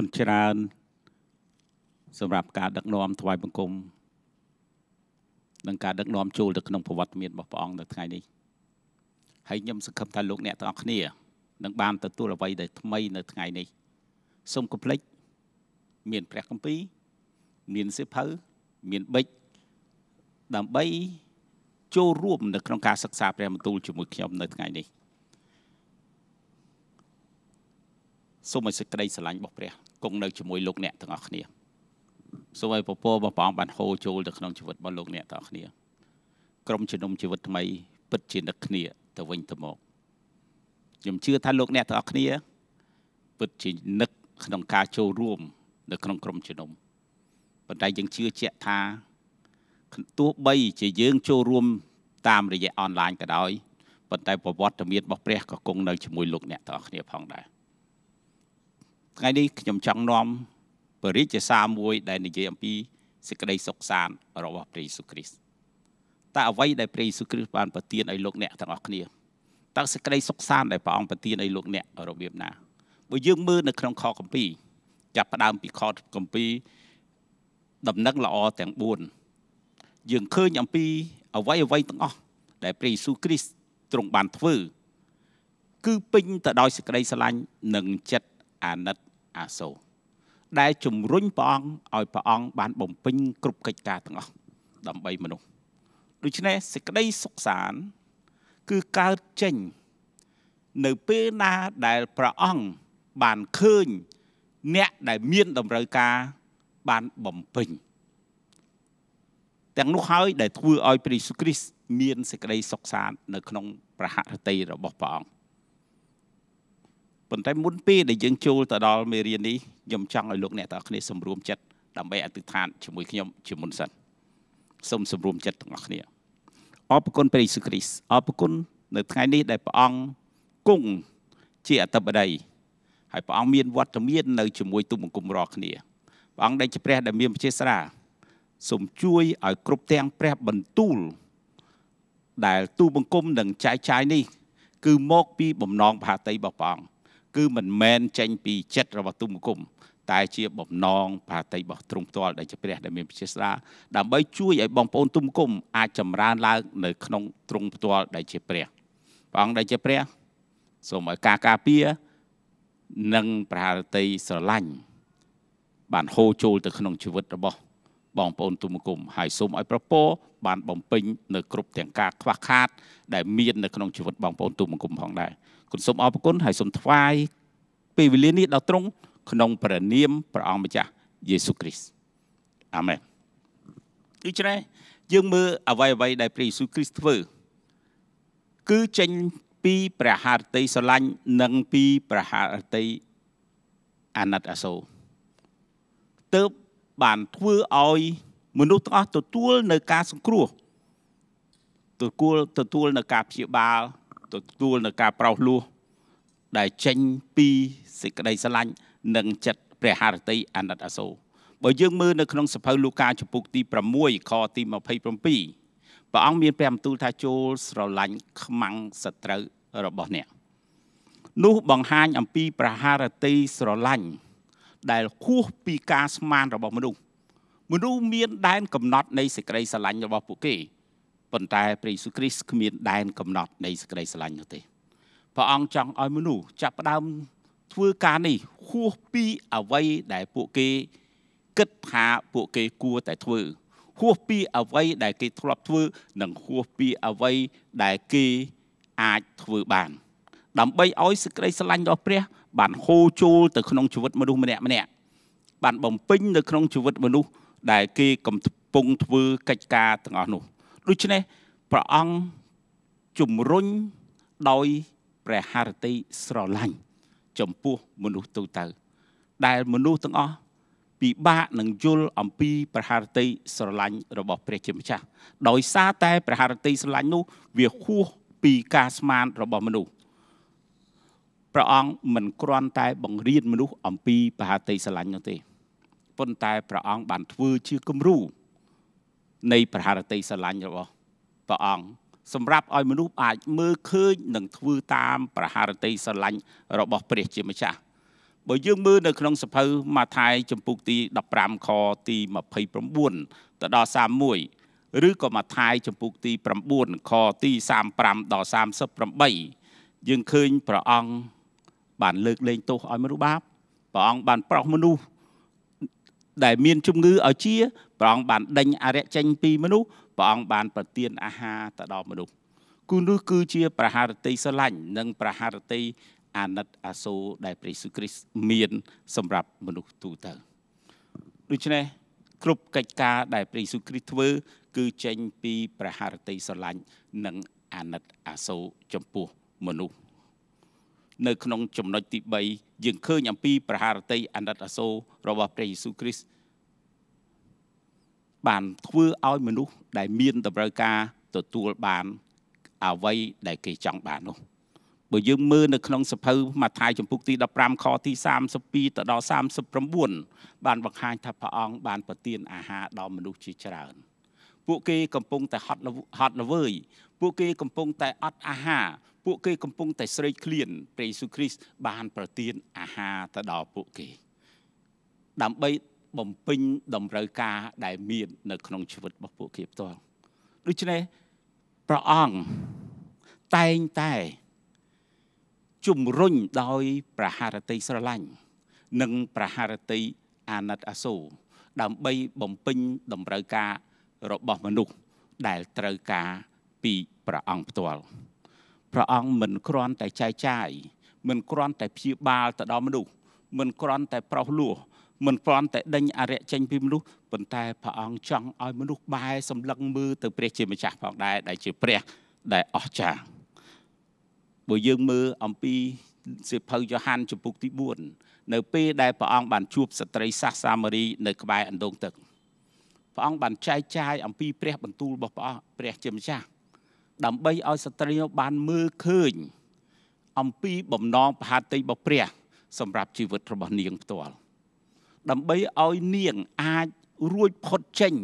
គុណច្រើនសម្រាប់ការដឹកនាំថ្វាយបង្គំនិងការដឹកនាំចូលទៅក្នុងប្រវត្តិមានរបស់ព្រះអង្គនៅថ្ងៃនេះហើយខ្ញុំសង្ឃឹមថាលោកអ្នកទាំងអស់គ្នានឹងបានទទួលអ្វីដែលថ្មីនៅថ្ងៃនេះសូមកុំភ្លេចមានព្រះគម្ពីរមានសិភៅមានបិចដើម្បីចូលរួមនៅក្នុងការសិក្សាព្រះបន្ទូលជាមួយខ្ញុំនៅថ្ងៃនេះសូមឲ្យសេចក្តីស្រឡាញ់របស់ព្រះគង់នៅជាមួយលោកអ្នកទាំងអស់គ្នាសូមឲ្យពពករបស់ព្រះអង្គបានហូរចូលទៅក្នុងជីវិតរបស់លោកអ្នកទាំងអស់គ្នា ក្រុមជំនុំជីវិតថ្មី ពិតជានឹកគ្នាទៅវិញទៅមកខ្ញុំជឿថាលោកអ្នកទាំងអស់គ្នា ពិតជានឹកក្នុងការចូលរួម នៅក្នុងក្រុមជំនុំប៉ុន្តែយើងជឿជាក់ថាទោះបីជាយើងចូលរួមតាមរយៈអនឡាញក៏ដោយប៉ុន្តែប្រវត្តិមានរបស់ព្រះក៏គង់នៅជាមួយលោកអ្នកទាំងអស់គ្នាផងដែរ។ថ្ងៃនេះខ្ញុំចង់នាំពរិជ្ជសារមួយដែលនិយាយអំពីសេចក្តីសុខសាន្តរបស់ព្រះយេស៊ូវគ្រីស្ទតើអ្វីដែលព្រះយេស៊ូវគ្រីស្ទបានប្រទានឲ្យលោកអ្នកទាំងអស់គ្នាតើសេចក្តីសុខសាន្តដែលព្រះអង្គប្រទានឲ្យលោកអ្នករបៀបណាបើយើងមើលនៅក្នុងខគម្ពីរចាប់ផ្ដើមពីខគម្ពីរដំណឹងល្អទាំង4យើងឃើញអំពីអ្វីអ្វីទាំងអស់ដែលព្រះយេស៊ូវគ្រីស្ទទ្រង់បានធ្វើគឺពេញទៅដោយសេចក្តីស្រឡាញ់និងចិត្តអាណិតអាសូរដែលជំរុញព្រះអង្គឲ្យព្រះអង្គបានបំពេញគ្រប់កិច្ចការទាំងអស់ដើម្បីមនុស្សដូច្នេះសេចក្តីសុខសាន្តគឺកើតចេញ នៅពេលណាដែលព្រះអង្គបានឃើញ អ្នកដែលមានតម្រូវការបានបំពេញទាំងនោះហើយ ដែលធ្វើឲ្យ ព្រះយេស៊ូវគ្រីស្ទមានសេចក្តីសុខសាន្តនៅ ក្នុងប្រហឫទ័យរបស់ព្រះអង្គប៉ុន្តែមុនពេលដែលយើងចូលទៅដល់មេរៀននេះខ្ញុំចង់ឲ្យលោកអ្នកទាំងអស់គ្នាសម្រួមចិត្តដើម្បីអធិដ្ឋានជាមួយខ្ញុំជាមុនសិនសូមសម្រួមចិត្តទាំងអស់គ្នាអរគុណព្រះយេស៊ូវគ្រីស្ទអរគុណនៅថ្ងៃនេះដែលព្រះអង្គគង់ជាអធិបតីហើយព្រះអង្គមានវត្តមាននៅជាមួយទូបង្គំរាល់គ្នាព្រះអង្គដែលជាព្រះដែលមានវិជាស្រាសូមជួយឲ្យគ្រប់ទាំងព្រះបន្ទូល ដែលទូបង្គំនឹងចែកចាយនេះ គឺមក ពី បំណងប្រហាតីរបស់ព្រះអង្គគឺមិនមែនចេញ ពីចិត្តរបស់ទុំគុំតែជាបំណងប្រតិរបស់ទ្រង់ផ្ទាល់ដែល ជាព្រះដែលមានពិជាស្ដាដើម្បីជួយឲ្យបងប្អូនទុំគុំអាចចម្រើនឡើងនៅក្នុងទ្រង់ផ្ទាល់ដែលជាព្រះព្រះអង្គដែលជាព្រះសូមឲ្យការការពារនិងប្រហារតីស្រឡាញ់បានហូរចូលទៅក្នុងជីវិតរបស់ បងប្អូនទុំគុំហើយសូមឲ្យប្រពរបានបំពេញនៅគ្រប់ទាំងការខ្វះខាត ដែលមាននៅក្នុងជីវិតបងប្អូនទុំគុំផងដែរខ្ញុំសូមអរគុណហើយសូមថ្វាយពេលវេលានេះដល់ទ្រង់ក្នុងព្រះនាមព្រះអង្គម្ចាស់យេស៊ូគ្រីស្ទអាមែនដូច្នេះយើងមើលអ្វីអ្វីដែលព្រះយេស៊ូគ្រីស្ទធ្វើ គឺចេញពីព្រះハរតីស្រឡាញ់និងពីព្រះハរតីអាណិតអាសូរទើបបានធ្វើឲ្យ មនុស្សទាំងអស់ទទួលនៅការសង្គ្រោះទទួលទទួលនៅការព្យាបាលទទួលនៅការប្រោសលោះដែលចេញពីសេចក្តីស្រឡាញ់និងចិត្តព្រះハរតីអាណិតអាសូរបើយើងមើលនៅក្នុងសភៅលូកាចំពុកទី6ខទី27ព្រះអង្គមានព្រះបន្ទូលថាចូលស្រឡាញ់ខ្មាំងសត្រូវរបស់អ្នកនោះបង្ហាញអំពីព្រះハរតីស្រឡាញ់ដែលខួសពីការស្មានរបស់មនុស្សមនុស្សមានដែនកំណត់នៃសេចក្តីស្រឡាញ់របស់ពួកគេប៉ុន្តែព្រះយេស៊ូវគ្រីស្ទគ្មានដែនកំណត់នៃសេចក្តីស្រឡាញ់នោះទេព្រះអង្គចង់ឲ្យមនុស្សចាប់ផ្ដើមធ្វើការនេះ ហួសពីអ្វីដែលពួកគេគិតថាពួកគេគួរតែធ្វើហួសពីអ្វីដែលគេធ្លាប់ធ្វើនិងហួសពីអ្វីដែលគេអាចធ្វើបានដើម្បីឲ្យសេចក្តីស្រឡាញ់របស់ព្រះបានហូរចូលទៅក្នុងជីវិតមនុស្សម្នាក់ម្នាក់បានបំពេញនៅក្នុងជីវិតមនុស្សដែលគេកំពុងធ្វើកិច្ចការទាំងអស់នោះដូច្នេះព្រះអង្គជំរុញដោយព្រះハរតិស្រឡាញ់ចំពោះមនុស្សទូទៅ ដែលមនុស្សទាំងអស់ពិបាកនឹងយល់អំពីព្រះハរតិស្រឡាញ់របស់ព្រះជាម្ចាស់ដោយសារតែព្រះハរតិស្រឡាញ់នោះ វាហួសពីការស្មានរបស់មនុស្សព្រះអង្គមិនគ្រាន់តែបង្រៀនមនុស្សអំពីព្រះハរតិស្រឡាញ់នោះទេប៉ុន្តែព្រះអង្គបានធ្វើជាគំរូនៃប្រហារតីស្រឡាញ់របស់ព្រះអង្គសម្រាប់ឲ្យមនុស្សអាចមើលឃើញនិងធ្វើតាមប្រហារតីស្រឡាញ់របស់ព្រះ ជាម្ចាស់បើយើងមើលនៅក្នុងសភៅម៉ាថាយចំពុកទី15ខទី29ទៅដល់31ឬក៏ម៉ាថាយចំពុកទី9ខទី35ដល់38យើងឃើញព្រះអង្គបានលើកលែងទោសឲ្យមនុស្សបាបព្រះអង្គបានប្រោសមនុស្សដែលមានជំងឺឲ្យជាព្រះអង្គបានដេញអរិយចេញពីមនុស្សព្រះអង្គបានប្រទានអាហារទៅដល់មនុស្សគូនោះគឺជាប្រហារតីស្រឡាញ់និងប្រហារតីអាណិតអាសូរដែលព្រះយេស៊ូវគ្រីស្ទមានសម្រាប់មនុស្សទូទៅដូច្នេះគ្រប់កិច្ចការដែលព្រះយេស៊ូវគ្រីស្ទធ្វើ គឺចេញពីប្រហារតីស្រឡាញ់និងអាណិតអាសូរចំពោះមនុស្សនៅក្នុងចំណុចទី3យើងឃើញអំពីប្រហារតីអាណិតអាសូររបស់ព្រះយេស៊ូវគ្រីស្ទបានធ្វើឲ្យមនុស្សដែលមានតម្រូវការ ទទួលបានអ្វីដែលគេចង់បាននោះបើយើងមើលនៅក្នុងសភៅម៉ាថាយចំពុកទី15ខទី32ទៅដល់39បានបង្ហាញថាព្រះអង្គបាន ប្រទានអាហារដល់មនុស្សជាច្រើន ពួកគេកំពុងតែហត់ហត់ល្វើយពួកគេកំពុងតែអត់អាហារពួកគេកំពុងតែស្រេកឃ្លានព្រះយេស៊ូវគ្រីស្ទបានប្រទានអាហារទៅដល់ពួកគេដើម្បីបំពេញតម្រូវការដែលមាននៅក្នុងជីវិតរបស់ពួកគេផ្ទាល់ដូច្នេះព្រះអង្គតែងតែជំរុញដោយ ប្រហារតីស្រឡាញ់និង ប្រហារតីអាណិតអាសូរដើម្បីបំពេញតម្រូវការរបស់មនុស្សដែលត្រូវការពីព្រះអង្គផ្ទាល់ព្រះអង្គមិនគ្រាន់តែចែកចាយមិនគ្រាន់តែព្យាបាលទៅដល់មនុស្សមិនគ្រាន់តែប្រោសលោះមិនព្រមតែដេញអរិយចេញពីមនុស្សប៉ុន្តែព្រះអង្គចង់ឲ្យមនុស្សបែរសម្លឹងមើលទៅព្រះ ជាម្ចាស់ផងដែរដែលជាព្រះដែលអស្ចារ្យបើយើងមើលអំពីសៀវភៅយ៉ូហានចំពុកទី4នៅ ពេលដែលព្រះអង្គបានជួបស្ត្រីសាសសាម៉ារីនៅក្បែរអណ្ដូងទឹកព្រះអង្គបានចែកចាយអំពីព្រះ បន្ទូលរបស់ព្រះព្រះ ជាម្ចាស់ដើម្បីឲ្យស្ត្រីនោះបានមើលឃើញអំពីបំណងប្រហាតីរបស់ព្រះ សម្រាប់ជីវិតរបស់នាងផ្ទាល់ដើម្បីឲ្យនាង អាចរួចផុតចេញ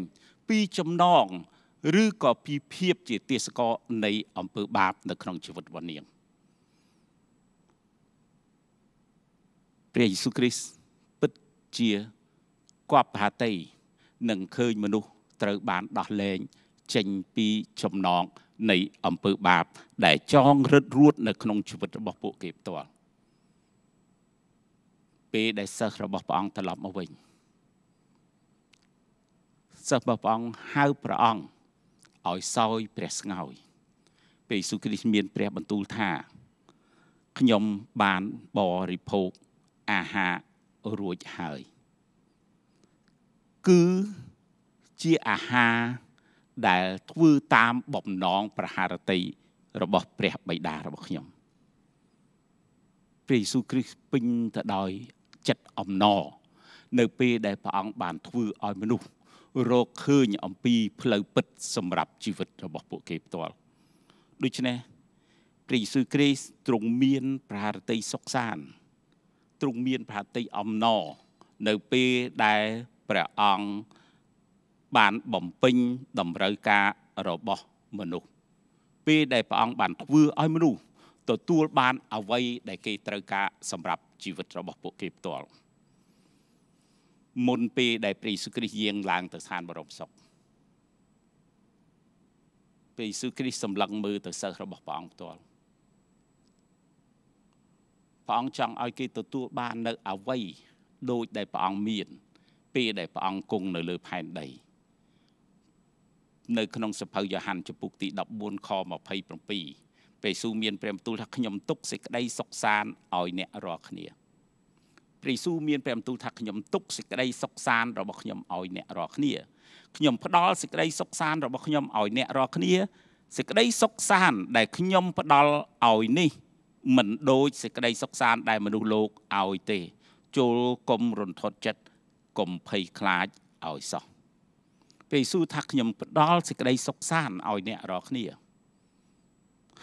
ពីចំណងឬក៏ពីភាពជាទេសកលនៃ អំពើបាប នៅក្នុងជីវិតរបស់នាងព្រះយេស៊ូវគ្រីស្ទពិតជាគប់ហាតីនឹងឃើញមនុស្សត្រូវបានដោះលែងចេញពីចំណង នៃ អំពើបាប ដែលចងរឹតរួតនៅក្នុងជីវិតរបស់ពួកគេផ្ទាល់ពេលដែលសិស្សរបស់ព្រះអង្គត្រឡប់មកវិញសិស្សរបស់ព្រះអង្គហៅព្រះអង្គឲ្យសោយព្រះស្ងោយពេលយេស៊ូវគ្រីស្ទមានព្រះបន្ទូលថាខ្ញុំបានបរិភោគអាហាររួចហើយគឺជាអាហារដែលធ្វើតាមបំណងប្រហារតីរបស់ព្រះបិតារបស់ខ្ញុំព្រះយេស៊ូវគ្រីស្ទពេញទៅដោយចិត្តអំណរនៅពេលដែលព្រះអង្គបាន ធ្វើឲ្យមនុស្សរកឃើញអំពី ផ្លូវពិត សម្រាប់ជីវិតរបស់ ពួកគេផ្ទាល់ដូច្នេះព្រះយេស៊ូវគ្រីស្ទទ្រង់មានប្រហារតីសុខសានទ្រង់មានប្រហារតីអំណរនៅពេលដែលព្រះអង្គបានបំពេញតម្រូវការរបស់មនុស្សពេលដែលព្រះអង្គបានធ្វើឲ្យមនុស្សទទួលបាន អ្វីដែលគេត្រូវការសម្រាប់ជីវិតរបស់ពួកគេផ្ទាល់មុនពេលដែលព្រះយេស៊ូវគ្រីស្ទយាងឡើង ទៅឋានបរមសុខព្រះយេស៊ូវគ្រីស្ទសម្លឹងមើលទៅសិស្សរបស់ព្រះអង្គផ្ទាល់ព្រះអង្គចង់ឲ្យគេទទួលបាននៅអវ័យដូចដែលព្រះអង្គមាន ពេលដែលព្រះអង្គគង់នៅលើផែនដី នៅក្នុងសភៅយ៉ូហានចំពុកទី14ខ27ព្រះយេស៊ូវមានព្រះបន្ទូលថាខ្ញុំទុកសេចក្តីសុខសាន្តឲ្យអ្នករាល់គ្នាព្រះយេស៊ូវមានព្រះបន្ទូលថាខ្ញុំទុកសេចក្តីសុខសាន្តរបស់ខ្ញុំឲ្យអ្នករាល់គ្នាខ្ញុំផ្ដល់សេចក្តីសុខសាន្តរបស់ខ្ញុំឲ្យអ្នករាល់គ្នាសេចក្តីសុខសាន្តដែលខ្ញុំផ្ដល់ឲ្យនេះមិនដូចសេចក្តីសុខសាន្តដែលមនុស្សលោកឲ្យទេ ចូលកុំរន្ធត់ចិត្តកុំភ័យខ្លាចឲ្យសោះព្រះយេស៊ូវថាខ្ញុំផ្ដល់សេចក្តីសុខសាន្តឲ្យអ្នករាល់គ្នា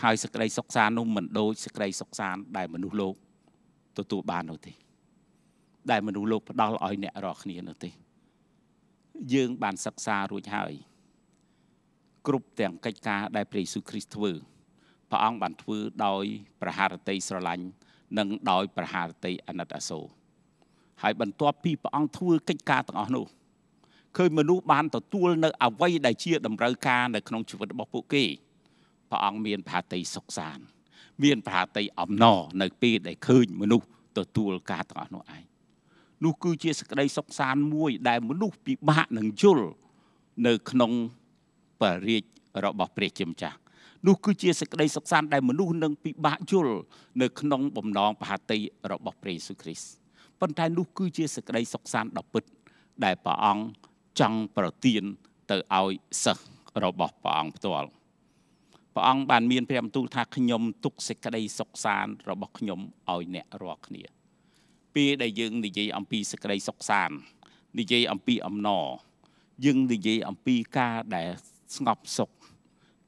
ហើយសេចក្តីសុខសាន្តនោះមិនដូចសេចក្តីសុខសាន្តដែលមនុស្សលោក ទទួលបាននោះទេ ដែលមនុស្សលោកផ្ដល់ឲ្យអ្នករាល់គ្នានោះទេយើងបានសិក្សារួចហើយគ្រប់ទាំងកិច្ចការដែលព្រះយេស៊ូវគ្រីស្ទធ្វើព្រះអង្គបានធ្វើដោយ ប្រហារតីស្រឡាញ់និងដោយ ប្រហារតីអាណិតអាសូរហើយបន្ទាប់ពីព្រះអង្គធ្វើកិច្ចការទាំងអស់នោះឃើញមនុស្សបានទទួលនៅអ្វីដែលជាតម្រូវការនៅក្នុងជីវិតរបស់ពួកគេព្រះអង្គមានប្រតិសុខសាន មានប្រតិអំណរនៅពេលដែលឃើញមនុស្សទទួលការទាំងអស់នោះឯងនោះគឺជាសក្តីសុខសានមួយដែលមនុស្សពិបាកនឹងយល់នៅក្នុងបរិយារបស់ព្រះជាម្ចាស់នោះគឺជាសេចក្តីសុខសាន្តដែលមនុស្សនឹងពិបាកយល់នៅក្នុងបំណងប្រហតិរបស់ព្រះយេស៊ូវគ្រីស្ទប៉ុន្តែនោះគឺជាសេចក្តីសុខសាន្តដ៏ពិត ដែលព្រះអង្គចង់ប្រទានទៅឲ្យសិស្សរបស់ព្រះអង្គផ្ទាល់ព្រះអង្គបានមានព្រះបន្ទូលថាខ្ញុំទុកសេចក្តីសុខសាន្តរបស់ខ្ញុំឲ្យអ្នករាល់គ្នាពេលដែលយើងនិយាយអំពីសេចក្តីសុខសាន្តនិយាយអំពីអំណរយើងនិយាយអំពីការដែលស្ងប់សុខ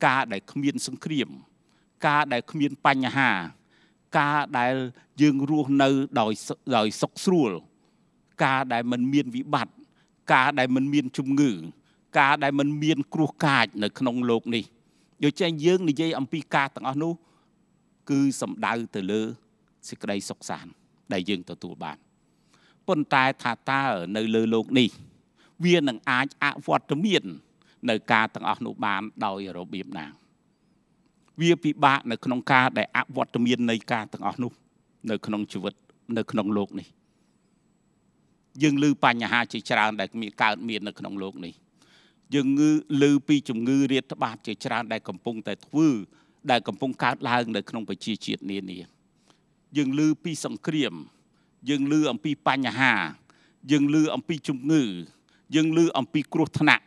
ការដែលគ្មានសង្គ្រាម ការដែលគ្មានបញ្ហា ការដែលយើងរស់នៅដោយដោយសុខស្រួល ការដែលមិនមានវិបត្តិការដែលមិនមានជំងឺ ការដែលមិនមានគ្រោះកាចនៅក្នុងโลกនេះដូចចេះយើងនិយាយអំពីការទាំងអស់នោះគឺសំដៅទៅលើសេចក្តីសុខសាន្តដែលយើងទទួលបានប៉ុន្តែថាតើនៅលើโลกនេះ វានឹងអាចអវត្តមាន នៅការទាំងអស់នោះបាន ដោយរបៀបណា វាពិបាកនៅក្នុងការដែលអវត្តមាននៃការទាំងអស់នោះ នៅក្នុងជីវិតនៅក្នុងโลกនេះយើងឮបញ្ហាជាច្រើនដែលមានកើតមាននៅក្នុងโลกនេះយើងងឺលើពីជំងឺរាតត្បាតជាច្រើនដែលកំពុងតែធ្វើដែលកំពុងកើតឡើងនៅក្នុងប្រជាជាតិនានាយើងលើពីសង្គ្រាម យើងលើអំពីបញ្ហា យើងលើអំពីជំងឺយើងលើអំពីគ្រោះថ្នាក់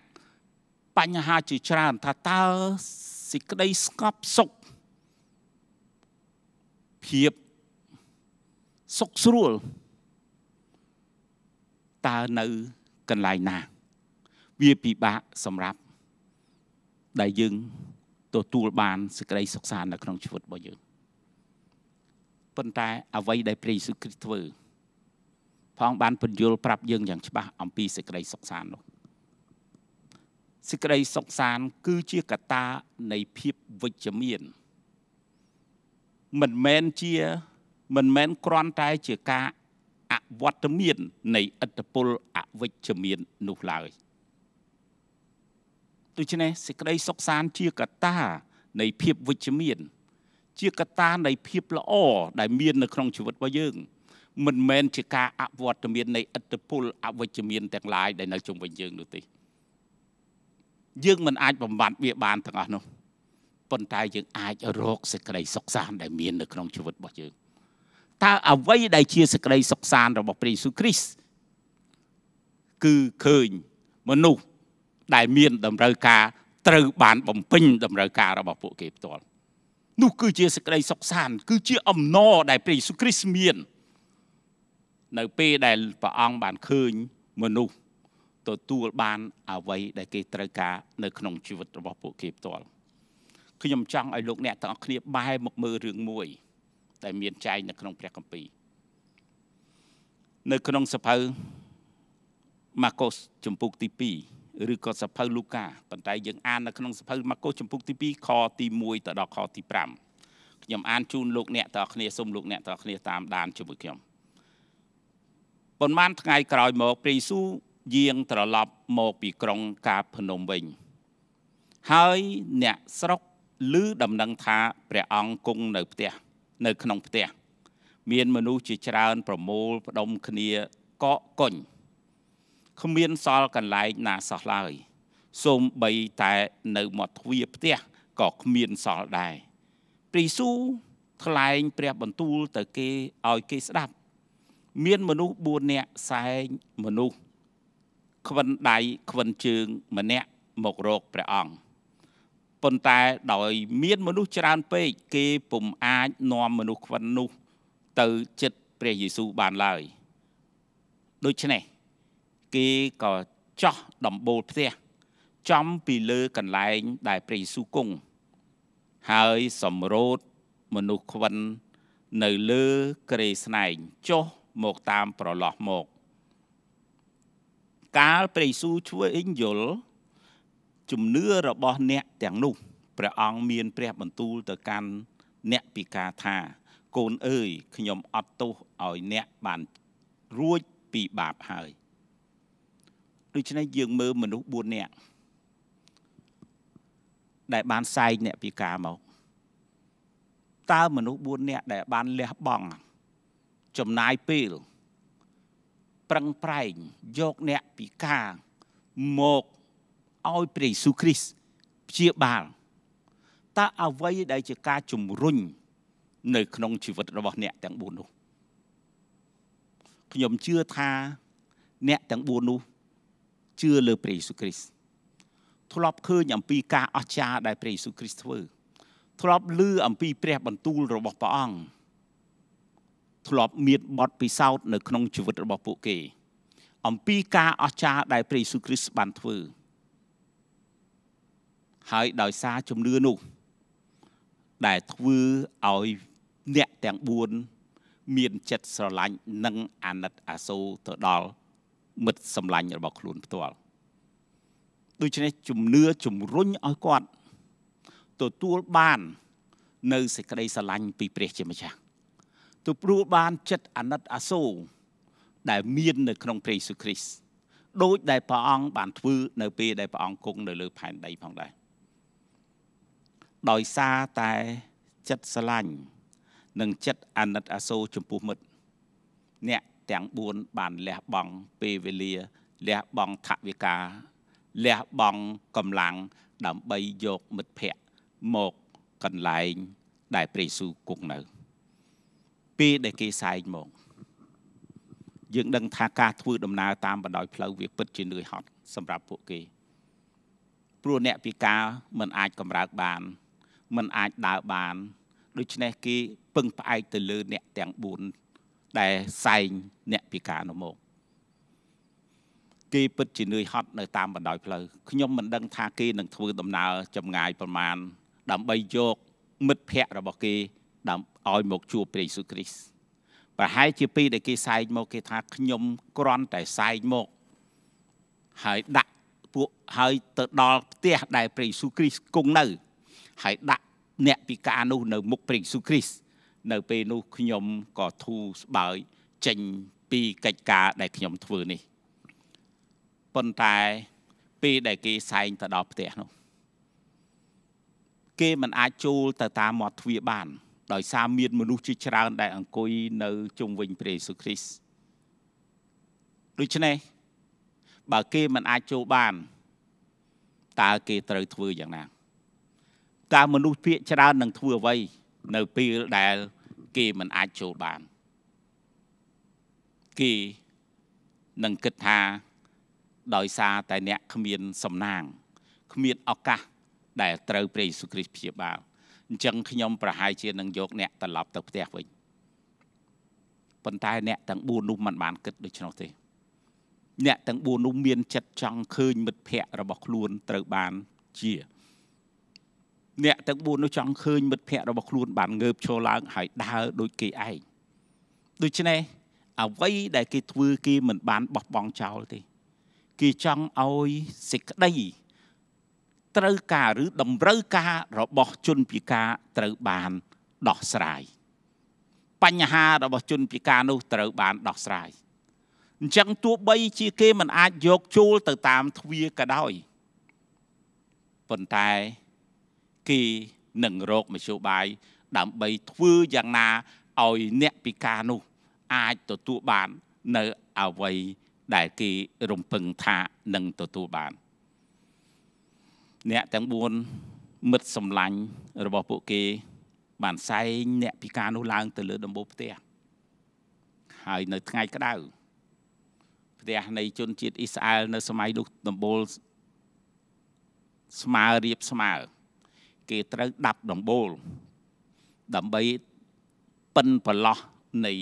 បញ្ហាជាច្រើនថាតើសេចក្តីស្ងប់សុខភាពសុខស្រួលតើនៅកន្លែងណាវាពិបាកសម្រាប់ ដែលយើងទទួលបានសេចក្តីសុខសាន្តនៅក្នុងជីវិតរបស់យើងប៉ុន្តែអ្វីដែលព្រះយេស៊ូវគ្រីស្ទធ្វើផងបានពន្យល់ប្រាប់យើងយ៉ាងច្បាស់អំពីសេចក្តីសុខសាន្តនោះសេចក្តីសុខសាន្តគឺជាកត្តានៃភាពវិជ្ជមាន មិនមែនជាមិនមែនគ្រាន់តែជាការអវត្តមាន នៃឥទ្ធិពលអវិជ្ជមាននោះឡើយ។ដូច្នេះសេចក្តីសុខសាន្តជាកត្តានៃភាពវិជ្ជមាន ជាកត្តានៃភាពល្អដែលមាននៅក្នុងជីវិតរបស់យើង មិនមែនជាការអវត្តមាននៃឥទ្ធិពលអវិជ្ជមានទាំងឡាយដែលនៅជុំវិញយើងនោះទេយើងមិនអាចបំបត្តិវាបានទាំងអស់នោះប៉ុន្តែយើង អាចរកសេចក្តីសុខសាន្តដែលមាននៅក្នុងជីវិតរបស់យើងតើអ្វីដែលជាសេចក្តីសុខសាន្តរបស់ព្រះយេស៊ូវគ្រីស្ទគឺឃើញមនុស្សដែលមាន តម្រូវការត្រូវបានបំពេញតម្រូវការរបស់ពួកគេផ្ទាល់ នោះ គឺជាសេចក្តីសុខសាន្តគឺជាអំណរដែលព្រះយេស៊ូវគ្រីស្ទមាន នៅពេលដែលព្រះអង្គបានឃើញមនុស្សទទួលបានអ្វីដែលគេត្រូវការនៅក្នុងជីវិតរបស់ពួកគេផ្ទាល់ខ្ញុំចង់ឲ្យលោកអ្នកទាំងអស់គ្នាបែរមកមើលរឿងមួយដែលមានចែងនៅក្នុងព្រះគម្ពីរនៅក្នុងសភៅម៉ាកុសជំពូកទី2ឬក៏សភៅលូកាប៉ុន្តែយើងអាននៅក្នុងសភៅម៉ាកុសចំពុកទី2ខទី1ទៅដល់ខទី5ខ្ញុំអានជូនលោកអ្នកទាំងអស់គ្នាសូមលោកអ្នកទាំងអស់គ្នាតាមដានជាមួយខ្ញុំប៉ុន្មានថ្ងៃក្រោយមកព្រះយេស៊ូវយាងត្រឡប់មកពីក្រុងកាភ្នំវិញ ហើយអ្នកស្រុកឮដំណឹងថាព្រះអង្គគង់នៅ ផ្ទះនៅ ក្នុងផ្ទះមានមនុស្សជាច្រើន ប្រមូលផ្ដុំគ្នាកកកុញគ្មានសល់កន្លែងណាសោះឡើយសូម្បីតែនៅមាត់ទ្វារផ្ទះក៏គ្មានសល់ដែរព្រះយេស៊ូវថ្លែងព្រះបន្ទូលទៅគេឲ្យគេស្ដាប់មានមនុស្ស4នាក់សែងមនុស្សខ្វិនដៃខ្វិនជើង ម្នាក់មករកព្រះអង្គប៉ុន្តែដោយមានមនុស្សច្រើនពេកគេពុំអាចនាំមនុស្សខ្វិននោះទៅចិត្តព្រះយេស៊ូវបានឡើយដូច្នេះគេក៏ចោះដំបូលផ្ទះចំពីលើកន្លែងដែលព្រះយេស៊ូវគង់ហើយសម្រូតមនុស្សខ្វិន នៅលើក្រេស្នែងចុះមកតាមប្រឡោះមកកាលព្រះយេស៊ូវជួយអ៊ីងយល់ជំនឿរបស់អ្នកទាំងនោះព្រះអង្គមាន ព្រះបន្ទូលទៅកាន់អ្នកពិការថា កូនអើយខ្ញុំអត់ទោសឲ្យអ្នកបានរួចពីបាបហើយ។ដូច្នេះយើងមើលមនុស្ស4នាក់ដែលបានសែងអ្នកពិការមកតើមនុស្ស4នាក់ដែលបានលះបង់ចំណាយពេល ប្រឹងប្រែងយកអ្នកពិការមកឲ្យព្រះយេស៊ូវគ្រីស្ទព្យាបាលតើអ្វីដែលជាការជំរុញនៅ ក្នុងជីវិតរបស់អ្នកទាំង4នោះខ្ញុំជឿថា អ្នកទាំង4នោះជឿលើព្រះយេស៊ូវគ្រីស្ទធ្លាប់ឃើញអំពីការអស្ចារ្យដែលព្រះយេស៊ូវគ្រីស្ទធ្វើ ធ្លាប់ឮអំពីព្រះបន្ទូលរបស់ព្រះអង្គធ្លាប់មានបទពិសោធន៍នៅក្នុងជីវិតរបស់ពួកគេ អំពីការអស្ចារ្យដែលព្រះយេស៊ូវគ្រីស្ទបានធ្វើ ហើយដោយសារជំនឿនោះដែលធ្វើឲ្យអ្នកទាំង4មានចិត្តស្រឡាញ់និងអាណិតអាសូរទៅដល់មិត្តសម្លាញ់របស់ខ្លួនផ្ទាល់ដូច្នេះជំនឿជំរុញឲ្យគាត់ទទួលបាននៅសេចក្តីស្រឡាញ់ពីព្រះជាម្ចាស់ទទួលបានចិត្តអាណិតអាសូរដែលមាននៅ ក្នុងព្រះយេស៊ូវគ្រីស្ទដោយដែលព្រះអង្គបានធ្វើនៅពេលដែលព្រះអង្គគង់នៅលើផែនដីផងដែរដោយសារតែចិត្តស្រឡាញ់និងចិត្តអាណិតអាសូរចំពោះមិត្តអ្នកទាំង4បានលះបង់ពេលវេលាលះបង់ថវិកាលះបង់កម្លាំងដើម្បីយកមិត្តភ័ក្តិមកកន្លែង ដែលព្រះយេស៊ូវគង់នៅពេលដែលគេសែងមកយើងដឹងថាការធ្វើដំណើរតាមបណ្ដោយផ្លូវវាពិតជានឿយហត់សម្រាប់ពួកគេ ព្រោះអ្នកពិការ មិនអាចកម្រើកបាន មិនអាចដើរបានដូច្នេះគេពឹងផ្អែកទៅលើ អ្នកទាំង4ដែលសែងអ្នកពិការនោះមកគេពិតជានឿយហត់នៅតាមបណ្ដោយផ្លូវខ្ញុំមិនដឹងថាគេនឹងធ្វើដំណើរចម្ងាយប្រមាណដើម្បីយកមិត្តភ័ក្តិរបស់គេដើម្បីឲ្យមកជួបព្រះយេស៊ូវគ្រីស្ទប្រហែលជាពេលដែលគេសែងមក គេថាខ្ញុំគ្រាន់តែសែងមក ហើយដាក់ពួកហើយទៅដល់ផ្ទះដែលព្រះយេស៊ូវគ្រីស្ទគង់នៅ ហើយដាក់ អ្នកពិការនោះនៅមុខព្រះយេស៊ូវគ្រីស្ទនៅពេលនោះខ្ញុំក៏ធូរស្បើយចេញពីកិច្ចការដែលខ្ញុំធ្វើនេះប៉ុន្តែពេលដែលគេសែងទៅដល់ផ្ទះនោះគេមិនអាចចូលទៅតាមមាត់ទ្វារបានដោយសារមានមនុស្សជាច្រើន ដែលអង្គុយនៅជុំវិញព្រះយេស៊ូវគ្រីស្ទដូច្នេះបើគេមិនអាចចូលបានតើគេត្រូវធ្វើយ៉ាងណាតើមនុស្សភាគច្រើននឹងធ្វើអ្វីនៅពេលដែលគេមិនអាចចូលបានគេនឹងគិតថាដោយសារតែអ្នកគ្មានសំណាង គ្មានឱកាសដែលត្រូវព្រះយេស៊ូវគ្រីស្ទព្យាបាលអញ្ចឹងខ្ញុំប្រហែលជានឹងយក អ្នកត្រឡប់ទៅផ្ទះវិញប៉ុន្តែអ្នកទាំង4នោះមិនបានគិតដូច្នោះទេ អ្នកទាំង4នោះមានចិត្តចង់ឃើញមិត្តភ័ក្តិរបស់ខ្លួនត្រូវបានជាអ្នកទាំង4នោះចង់ឃើញមិត្តភ័ក្តិរបស់ខ្លួនបានងើបឈរឡើងហើយដើរដូចគេឯងដូច្នេះអ្វីដែលគេធ្វើគេមិនបានបោះបង់ចោលទេគេចង់ឲ្យសេចក្តីត្រូវការឬតម្រូវការរបស់ជនពិការត្រូវបានដោះស្រាយ បញ្ហារបស់ជនពិការនោះត្រូវបានដោះស្រាយអញ្ចឹងទោះបីជាគេមិនអាចយកចូលទៅតាមទ្វារក៏ដោយប៉ុន្តែគេនឹងរកមធ្យោបាយដើម្បីធ្វើយ៉ាងណាឲ្យអ្នកពិការនោះអាចទទួលបាននៅអ្វីដែលគេរំពឹងថានឹងទទួលបាន អ្នកទាំង4មិត្តសម្លាញ់របស់ពួកគេបានសែងអ្នកពិការនោះឡើងទៅលើដំបូលផ្ទះហើយនៅថ្ងៃក្តៅផ្ទះនៃជនជាតិអ៊ីស្រាអែលនៅសម័យនោះដំបូលស្មើរៀបស្មើរគេត្រូវដាប់ដំបូល ដើម្បីប៉ិនប្រឡោះនៃ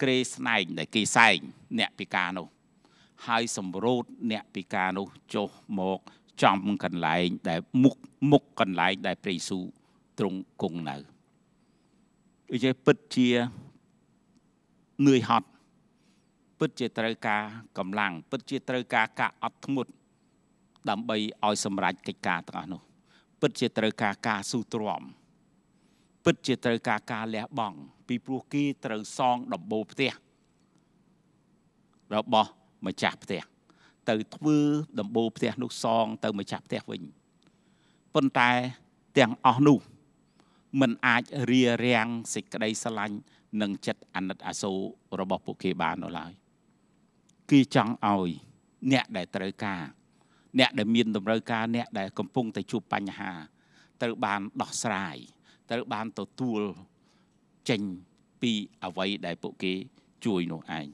ក្រេស្នែងដែលគេសែងអ្នកពិការនោះហើយសម្រូតអ្នកពិការនោះចុះមក ចំកន្លែង ដែលមុខមុខកន្លែង ដែលព្រះយេស៊ូវទ្រង់គង់នៅអ៊ីចឹងពិតជានឿយហត់ពិតជាត្រូវការកម្លាំងពិតជាត្រូវការការអត់ធ្មត់ដើម្បីឲ្យសម្រេចកិច្ចការទាំងអស់នោះពិតជាត្រូវការការស៊ូទ្រាំពិតជាត្រូវការការលះបង់ពីព្រោះគេត្រូវសងដំបូលផ្ទះរបស់ម្ចាស់ផ្ទះទៅធ្វើដំបូលផ្ទះនោះសង ទៅម្ចាស់ផ្ទះវិញប៉ុន្តែទាំងអស់នោះมันអាចរារាំងសេចក្តីស្រឡាញ់ និងចិត្តអាណិតអាសូររបស់ពួកគេបាននោះឡើយគេចង់ឲ្យ អ្នកដែលត្រូវការអ្នកដែលមានតម្រូវការអ្នកដែលកំពុងតែជួបបញ្ហាត្រូវបានដោះស្រាយត្រូវបានទទួលចេញពីអ្វីដែលពួកគេជួយនោះឯង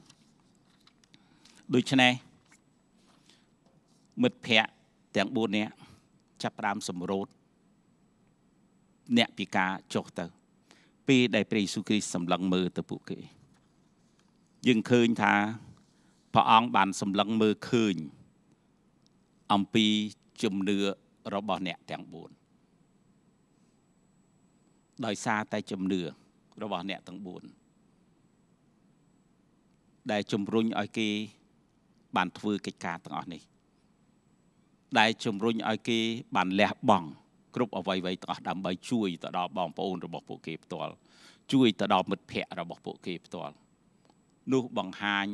ដូច្នេះមិត្តភ័ក្តិទាំង4នាក់ចាប់ផ្ដើមសម្រូតអ្នកពិការចុះទៅពេលដែលព្រះយេស៊ូវគ្រីស្ទសម្លឹងមើលទៅពួកគេយើងឃើញថាព្រះអង្គបានសម្លឹងមើលឃើញអំពីជំនឿរបស់អ្នកទាំង4ដោយសារតែជំនឿរបស់អ្នកទាំង4ដែលជំរុញឲ្យគេ បានធ្វើកិច្ចការទាំងអស់នេះ ដែលជំរុញឲ្យគេ បានលះបង់គ្រប់អ្វីៗទាំងអស់ដើម្បី ជួយទៅដល់បងប្អូនរបស់ពួកគេផ្ទាល់ជួយទៅដល់មិត្តភ័ក្តិរបស់ ពួកគេផ្ទាល់នោះបង្ហាញ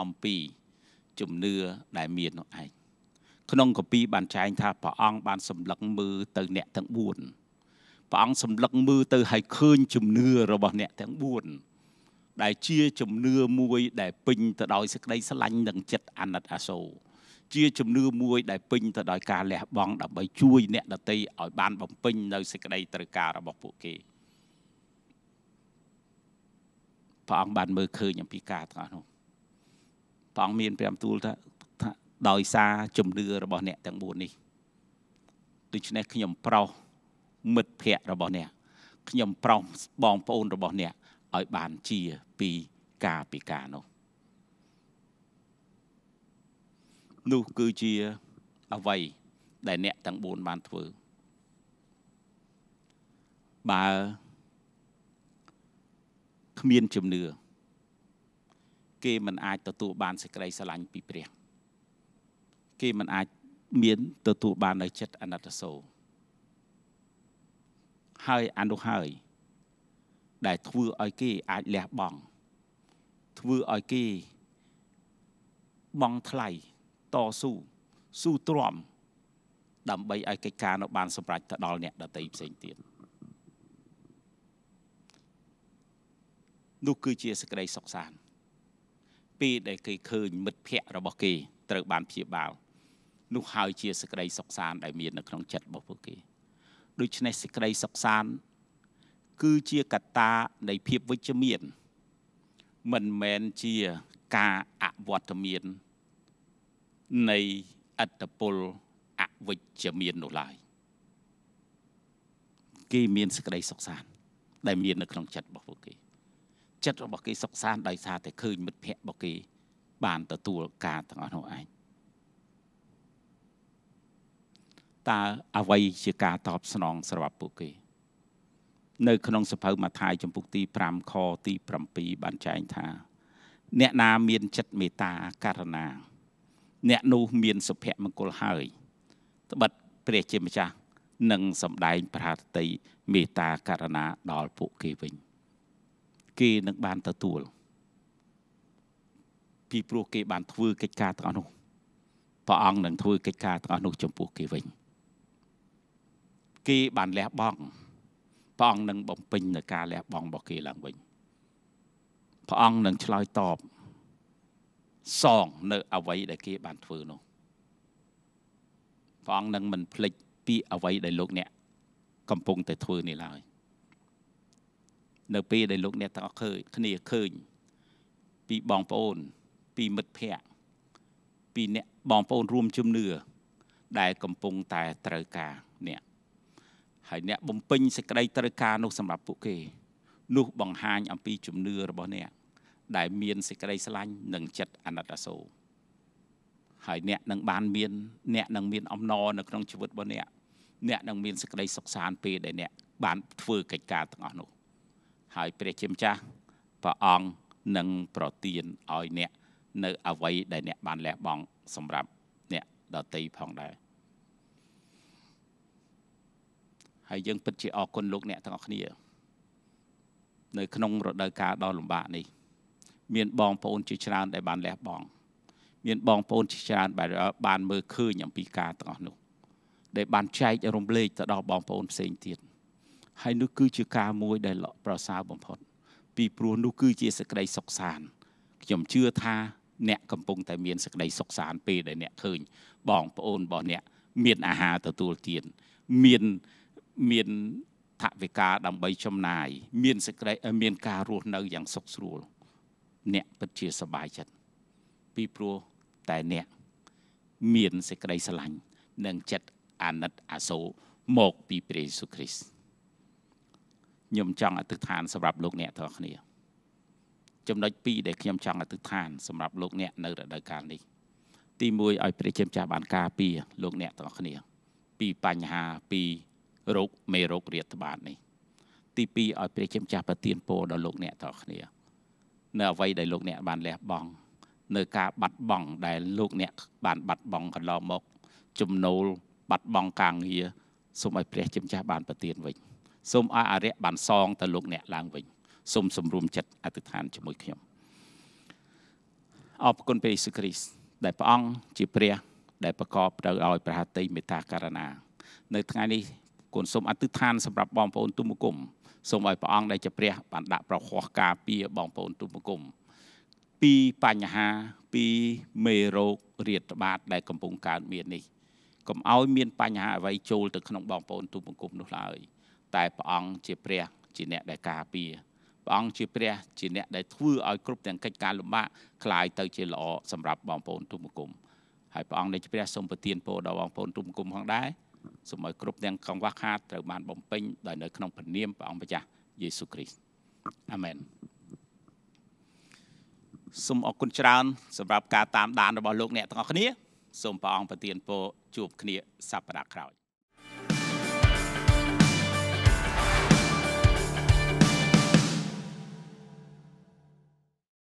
អំពី ជំនឿដែលមាននោះឯងក្នុងកពីបានចែងថាព្រះអង្គបានសម្លឹងមើលទៅអ្នកទាំង4ព្រះអង្គសម្លឹងមើលទៅឲ្យឃើញជំនឿរបស់អ្នកទាំង4ដែលជាជំនឿមួយ ដែលពេញទៅដោយសេចក្តីស្រឡាញ់និងចិត្តអាណិតអាសូរជាជំនឿមួយដែលពេញទៅដោយការលះបង់ដើម្បីជួយអ្នកដទៃឲ្យបានបំពេញនៅសេចក្តីត្រូវការរបស់ពួកគេព្រះអង្គបានមើលឃើញអំពីការទាំងនោះព្រះអង្គមានព្រះអំទូលថាដោយសារជំនឿរបស់អ្នកទាំង4នេះដូច្នេះខ្ញុំប្រោសមិត្តភ័ក្តិរបស់អ្នកខ្ញុំប្រោសបងប្អូនរបស់អ្នកឲ្យបានជាពីការពីការនោះនោះគឺជាអ្វីដែលអ្នកទាំង4បានធ្វើបើគ្មានជំនឿគេមិនអាចទទួលបានសេចក្តីស្រឡាញ់ពីព្រះគេមិនអាចមានទទួលបាននៅចិត្តអណត្តសោហើយអនុហើយដែលធ្វើឲ្យគេអាចលះបង់ធ្វើឲ្យគេបងថ្លៃតស៊ូស៊ូទ្រាំដើម្បីឲ្យកិច្ចការនៅបានសម្រេចទៅដល់អ្នកដតីផ្សេងទៀតនោះគឺជាសេចក្តីសុខសាន្តពេលដែលគេឃើញមិត្តភ័ក្តិរបស់គេត្រូវបានព្យាបាលនោះហើយជាសេចក្តីសុខសាន្តដែលមាននៅក្នុងចិត្តរបស់ពួកគេដូច្នេះសេចក្តីសុខសាន្តគឺជាកត្តានៃភាពវិជ្ជមាន មិនមែនជាការអវត្តមាននៃអត្តពលអវិជ្ជមាននោះឡើយគេមានសេចក្តីសុខសាន្តដែលមាននៅក្នុង ចិត្តរបស់ពួកគេ ចិត្តរបស់គេសុខសាន្តដោយសារតែឃើញមិត្តភ័ក្តិរបស់គេបានទទួលការទាំងអស់នោះឯងតើអ្វីជាការតបស្នងសម្រាប់ពួកគេ នៅក្នុងសភៅម៉ាថាយចំពុកទី5ខទី7បានចែងថា អ្នកណាមានចិត្តមេត្តាករណា អ្នកនោះមានសុភមង្គលហើយត្បិតព្រះជាម្ចាស់នឹងសម្ដែងប្រាថ្នាមេត្តាករណាដល់ពួកគេវិញ គេនឹងបានទទួលពីព្រោះគេបានធ្វើកិច្ចការទាំងនោះព្រះអង្គនឹងធ្វើកិច្ចការទាំងនោះចំពោះគេវិញគេបានលះបង់ព្រះអង្គនឹងបំពេញនឹងការលះបង់របស់គេឡើងវិញព្រះអង្គនឹងឆ្លើយតបសងនៅអ្វីដែលគេបានធ្វើនោះព្រះអង្គនឹងមិនភ្លេចពីអ្វីដែលលោកអ្នក កំពុងតែធ្វើនេះឡើយ នៅពេលដែលលោកអ្នកទាំងអស់ឃើញគ្នាឃើញពីបងប្អូនពីមិត្តភ័ក្តិពីអ្នកបងប្អូនរួមជំនឿដែលកំពុងតែត្រូវការហើយអ្នកបំពេញសេចក្តីត្រូវការនោះសម្រាប់ពួកគេ នោះបង្ហាញអំពីជំនឿរបស់អ្នកដែលមានសេចក្តីស្រឡាញ់និងចិត្តអាណិតអាសូរហើយអ្នកនឹងបានមានអ្នកនឹងមានអំណរនៅក្នុងជីវិតរបស់អ្នកអ្នកនឹងមានសេចក្តីសុខសាន្តពេលដែលអ្នកបានធ្វើកិច្ចការទាំងអស់នោះ ហើយព្រះជាម្ចាស់ព្រះអង្គនឹងប្រទានឲ្យអ្នកនៅអ្វីដែលអ្នកបានលះបង់សម្រាប់អ្នកដតីផងដែរ។ហើយយើងពិតជាអរគុណលោកអ្នកទាំងអស់គ្នា នៅក្នុងរដូវកាលដ៏លំបាកនេះមានបងប្អូនជាច្រើនដែលបានលះបង់ មានបងប្អូនជាច្រើនបាន មើលឃើញអំពីការទាំងអស់នោះ ដែលបានចែករំលែកទៅដល់បងប្អូនផ្សេងទៀតហើយនោះគឺជាការមួយ ដែលប្រសើរបំផុត ពីព្រោះនោះគឺជាសេចក្តីសុខសាន្តខ្ញុំជឿថាអ្នកកំពុងតែមានសេចក្តីសុខសាន្តពេលដែលអ្នកឃើញបងប្អូនរបស់អ្នកមានអាហារទទួលទានមានមានថវិកាដើម្បីចំណាយមានសេចក្តីមានការរស់នៅយ៉ាងសុខស្រួលអ្នកពិតជាសប្បាយចិត្តពីព្រោះតែអ្នកមានសេចក្តីស្រឡាញ់និងចិត្តអាណិតអាសូរមកពីព្រះយេស៊ូវគ្រីស្ទខ្ញុំចង់អធិដ្ឋានសម្រាប់លោកអ្នកទាំងអស់គ្នា ចំណុច2ដែលខ្ញុំចង់អធិដ្ឋានសម្រាប់លោកអ្នកនៅរដូវកាលនេះទី1ឲ្យព្រះជាម្ចាស់បានការពារលោកអ្នកទាំងអស់គ្នា ពីបញ្ហាពីរោគមេរោគរាតត្បាតនេះ ទី2ឲ្យព្រះជាម្ចាស់ប្រទានពរដល់លោកអ្នកទាំងគ្នា នៅអ្វីដែលលោកអ្នកបានលះបង់នៅការបាត់បង់ដែលលោកអ្នកបានបាត់បង់កន្លងមក ចំណូលបាត់បង់ការងារសូមឲ្យព្រះជាម្ចាស់បានប្រទានវិញសូមឲ្យអរិយបានសងទៅលោកអ្នកឡើងវិញសូមសម្រួមចិត្តអធិដ្ឋានជាមួយខ្ញុំអរគុណព្រះយេស៊ូវគ្រីស្ទដែលព្រះអង្គជាព្រះ ដែលប្រកបទៅដោយព្រះហឫទ័យមេត្តាករណា នៅថ្ងៃនេះកូនសូមអធិដ្ឋានសម្រាប់បងប្អូនទុំគុំសូមឲ្យព្រះអង្គដែលជាព្រះ បានដាក់ប្រខោះការពារបងប្អូនទុំគុំពីបញ្ហាពីមេរោគរាតត្បាត ដែលកំពុងកើតមាននេះកុំឲ្យមានបញ្ហាអ្វីចូលទៅក្នុងបងប្អូនទូបង្គំនោះឡើយ តែព្រះអង្គជាព្រះ ជាអ្នកដែលការពារព្រះអង្គជាព្រះ ជាអ្នកដែលធ្វើឲ្យគ្រប់ទាំងកិច្ចការលំបាកคลายទៅជាល្អសម្រាប់បងប្អូនទូបង្គំហើយព្រះអង្គនៃព្រះសូមប្រទានពរដល់បងប្អូនទូបង្គំផងដែរសូមឲ្យគ្រប់ទាំងកង្វះខាតត្រូវបានបំពេញដោយនៅក្នុងព្រះនាមព្រះអង្គម្ចាស់យេស៊ូគ្រីស្ទអាមែនសូមអរគុណច្រើនសម្រាប់ការតាមដានរបស់លោកអ្នកទាំងអស់គ្នាសូមព្រះអង្គប្រទានពរជួបគ្នាសប្តាហ៍ក្រោយ